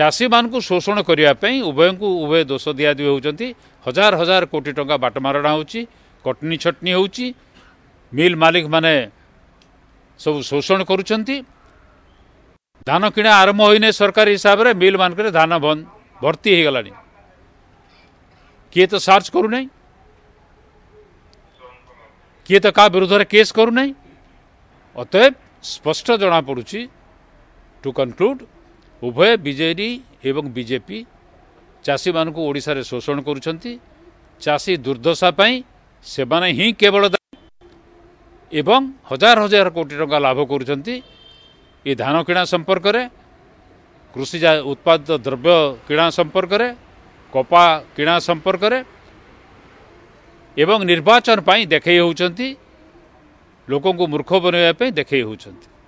चाषी मानक शोषण करने उभय को उभय दोष दिदी होती हजार हजार कोटी टाइम बाटमारणा होटनी छटनी हो मिल मालिक मैने सब शोषण करान कि आरंभ होने सरकार हिसाब से मिल मानक धान भर्ती हो गला किए तो सर्च करूना किए तो क्या विरोध में केस करूना अतए स्पष्ट जमापड़ू टू कनक्लूड उभय बीजेडी एवं बीजेपी चाषी मानशार शोषण करी दुर्दशापी से केवल एवं हजार हजार कोटी टाइम लाभ धान कि संपर्क कृषि उत्पादित द्रव्य किणा संपर्क कपा किणा संपर्क एवं निर्वाचन देखे होती लोक मूर्ख बनवाप देखते